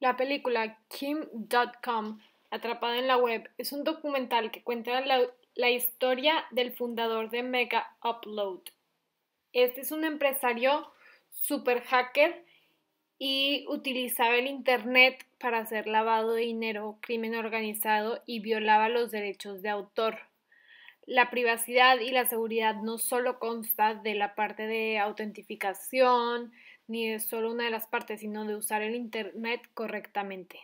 La película Kim.com, Atrapada en la Web, es un documental que cuenta la, historia del fundador de Mega Upload. Este es un empresario super hacker y utilizaba el Internet para hacer lavado de dinero, crimen organizado y violaba los derechos de autor. La privacidad y la seguridad no solo consta de la parte de autentificación, ni de solo una de las partes, sino de usar el Internet correctamente.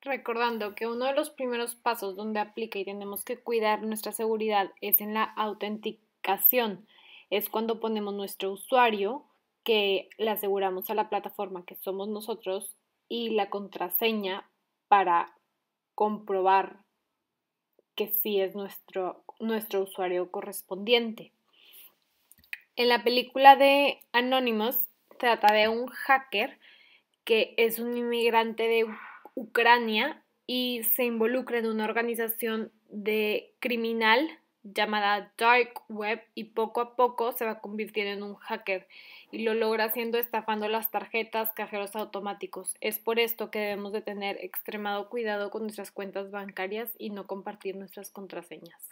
Recordando que uno de los primeros pasos donde aplica y tenemos que cuidar nuestra seguridad es en la autenticación. Es cuando ponemos nuestro usuario que le aseguramos a la plataforma que somos nosotros y la contraseña para comprobar que sí es nuestro, nuestro usuario correspondiente. En la película de Anonymous trata de un hacker que es un inmigrante de Ucrania y se involucra en una organización de criminal llamada Dark Web y poco a poco se va a convirtiendo en un hacker y lo logra haciendo estafando las tarjetas, cajeros automáticos. Es por esto que debemos de tener extremado cuidado con nuestras cuentas bancarias y no compartir nuestras contraseñas.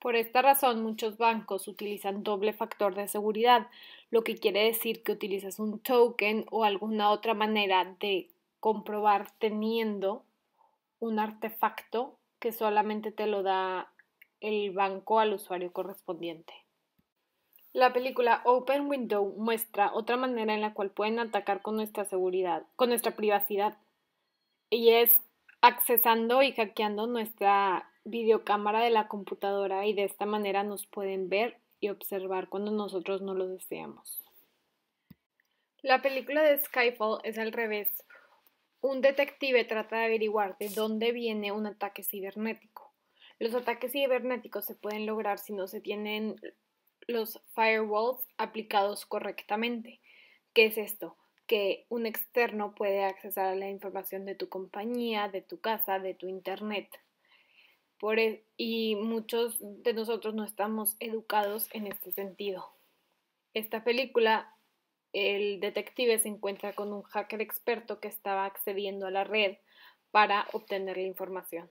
Por esta razón, muchos bancos utilizan doble factor de seguridad, lo que quiere decir que utilizas un token o alguna otra manera de comprobar teniendo un artefacto que solamente te lo da el banco al usuario correspondiente. La película Open Window muestra otra manera en la cual pueden atacar con nuestra seguridad, con nuestra privacidad, y es accesando y hackeando nuestra videocámara de la computadora y de esta manera nos pueden ver y observar cuando nosotros no lo deseamos. La película de Skyfall es al revés. Un detective trata de averiguar de dónde viene un ataque cibernético. Los ataques cibernéticos se pueden lograr si no se tienen los firewalls aplicados correctamente. ¿Qué es esto? Que un externo puede accesar a la información de tu compañía, de tu casa, de tu internet. E-, y muchos de nosotros no estamos educados en este sentido. Esta película, el detective se encuentra con un hacker experto que estaba accediendo a la red para obtener la información.